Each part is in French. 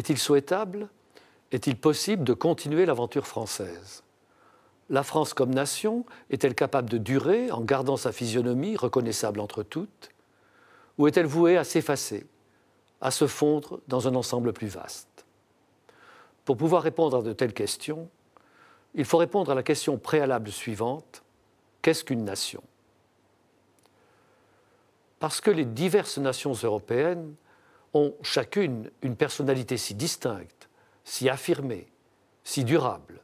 Est-il souhaitable, est-il possible de continuer l'aventure française La France comme nation est-elle capable de durer en gardant sa physionomie reconnaissable entre toutes Ou est-elle vouée à s'effacer, à se fondre dans un ensemble plus vaste Pour pouvoir répondre à de telles questions, il faut répondre à la question préalable suivante qu'est-ce qu'une nation Parce que les diverses nations européennes ont chacune une personnalité si distincte, si affirmée, si durable.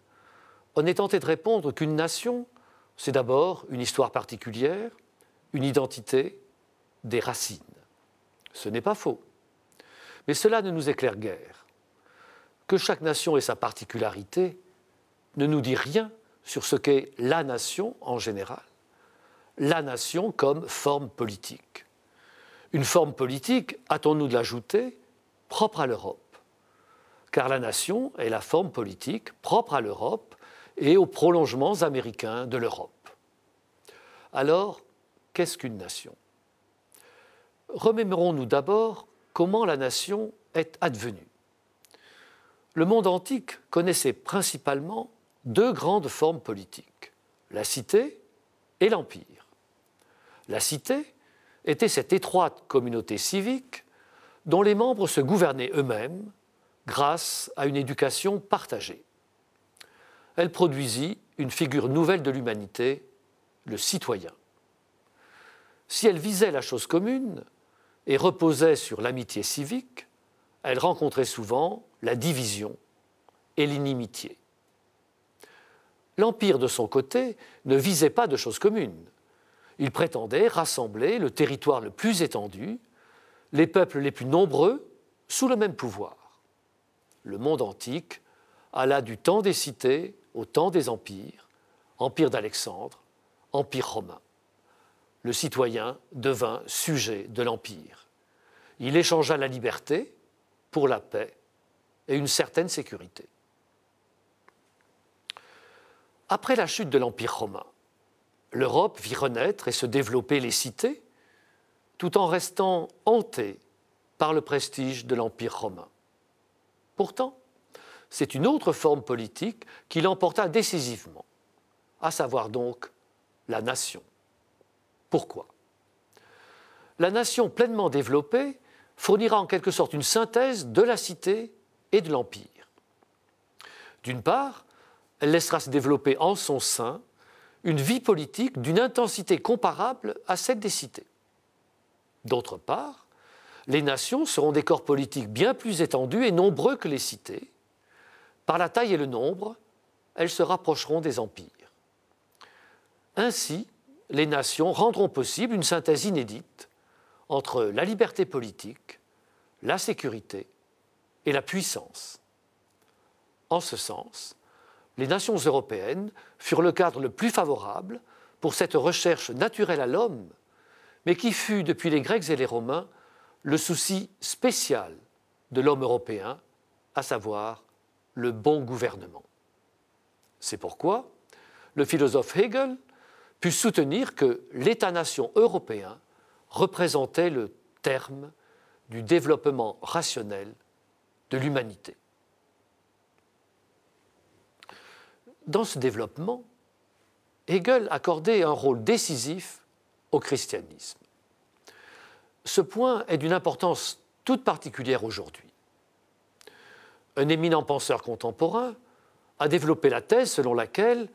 On est tenté de répondre qu'une nation, c'est d'abord une histoire particulière, une identité, des racines. Ce n'est pas faux. Mais cela ne nous éclaire guère. Que chaque nation ait sa particularité ne nous dit rien sur ce qu'est la nation en général, la nation comme forme politique une forme politique, hâtons-nous de l'ajouter, propre à l'Europe. Car la nation est la forme politique propre à l'Europe et aux prolongements américains de l'Europe. Alors, qu'est-ce qu'une nation Remémorons-nous d'abord comment la nation est advenue. Le monde antique connaissait principalement deux grandes formes politiques, la cité et l'empire. La cité, était cette étroite communauté civique dont les membres se gouvernaient eux-mêmes grâce à une éducation partagée. Elle produisit une figure nouvelle de l'humanité, le citoyen. Si elle visait la chose commune et reposait sur l'amitié civique, elle rencontrait souvent la division et l'inimitié. L'Empire, de son côté, ne visait pas de choses communes. Il prétendait rassembler le territoire le plus étendu, les peuples les plus nombreux, sous le même pouvoir. Le monde antique alla du temps des cités au temps des empires, empire d'Alexandre, empire romain. Le citoyen devint sujet de l'empire. Il échangea la liberté pour la paix et une certaine sécurité. Après la chute de l'empire romain, l'Europe vit renaître et se développer les cités, tout en restant hantée par le prestige de l'Empire romain. Pourtant, c'est une autre forme politique qui l'emporta décisivement, à savoir donc la nation. Pourquoi La nation pleinement développée fournira en quelque sorte une synthèse de la cité et de l'Empire. D'une part, elle laissera se développer en son sein une vie politique d'une intensité comparable à celle des cités. D'autre part, les nations seront des corps politiques bien plus étendus et nombreux que les cités. Par la taille et le nombre, elles se rapprocheront des empires. Ainsi, les nations rendront possible une synthèse inédite entre la liberté politique, la sécurité et la puissance. En ce sens, les nations européennes furent le cadre le plus favorable pour cette recherche naturelle à l'homme, mais qui fut, depuis les Grecs et les Romains, le souci spécial de l'homme européen, à savoir le bon gouvernement. C'est pourquoi le philosophe Hegel put soutenir que l'État-nation européen représentait le terme du développement rationnel de l'humanité. dans ce développement, Hegel accordait un rôle décisif au christianisme. Ce point est d'une importance toute particulière aujourd'hui. Un éminent penseur contemporain a développé la thèse selon laquelle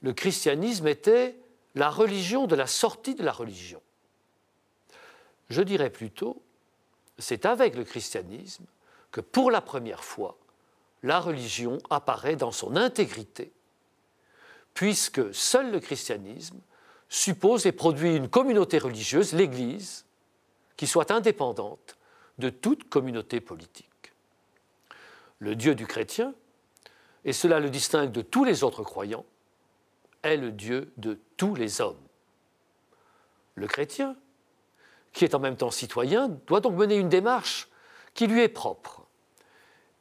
le christianisme était la religion de la sortie de la religion. Je dirais plutôt, c'est avec le christianisme que pour la première fois, la religion apparaît dans son intégrité puisque seul le christianisme suppose et produit une communauté religieuse, l'Église, qui soit indépendante de toute communauté politique. Le Dieu du chrétien, et cela le distingue de tous les autres croyants, est le Dieu de tous les hommes. Le chrétien, qui est en même temps citoyen, doit donc mener une démarche qui lui est propre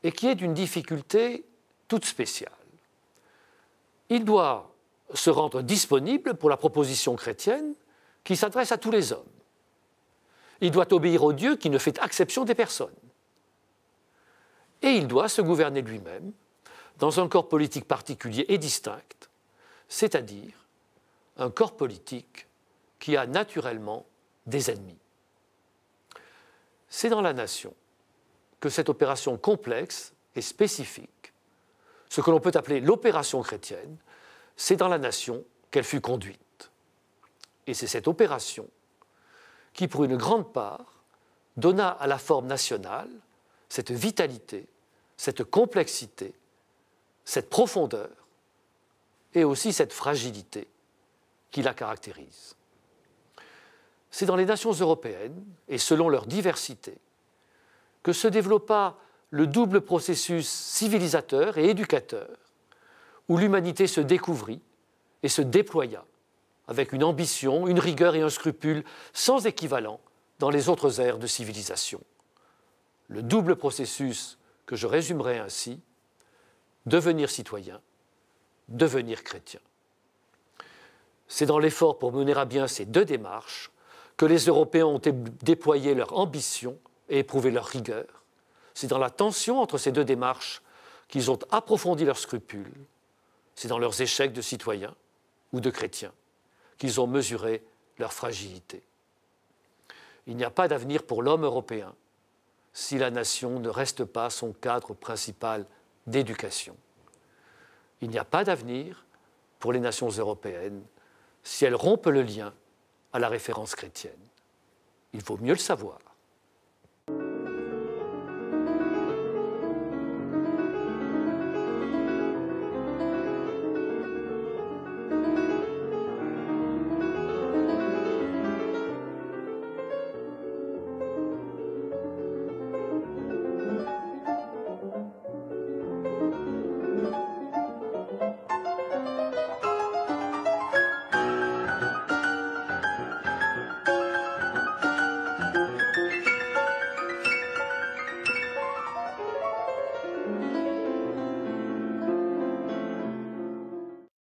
et qui est d'une difficulté toute spéciale il doit se rendre disponible pour la proposition chrétienne qui s'adresse à tous les hommes. Il doit obéir au Dieu qui ne fait exception des personnes. Et il doit se gouverner lui-même dans un corps politique particulier et distinct, c'est-à-dire un corps politique qui a naturellement des ennemis. C'est dans la nation que cette opération complexe et spécifique ce que l'on peut appeler l'opération chrétienne, c'est dans la nation qu'elle fut conduite. Et c'est cette opération qui, pour une grande part, donna à la forme nationale cette vitalité, cette complexité, cette profondeur et aussi cette fragilité qui la caractérise. C'est dans les nations européennes, et selon leur diversité, que se développa le double processus civilisateur et éducateur où l'humanité se découvrit et se déploya avec une ambition, une rigueur et un scrupule sans équivalent dans les autres ères de civilisation. Le double processus que je résumerai ainsi, devenir citoyen, devenir chrétien. C'est dans l'effort pour mener à bien ces deux démarches que les Européens ont déployé leur ambition et éprouvé leur rigueur, c'est dans la tension entre ces deux démarches qu'ils ont approfondi leurs scrupules. C'est dans leurs échecs de citoyens ou de chrétiens qu'ils ont mesuré leur fragilité. Il n'y a pas d'avenir pour l'homme européen si la nation ne reste pas son cadre principal d'éducation. Il n'y a pas d'avenir pour les nations européennes si elles rompent le lien à la référence chrétienne. Il vaut mieux le savoir.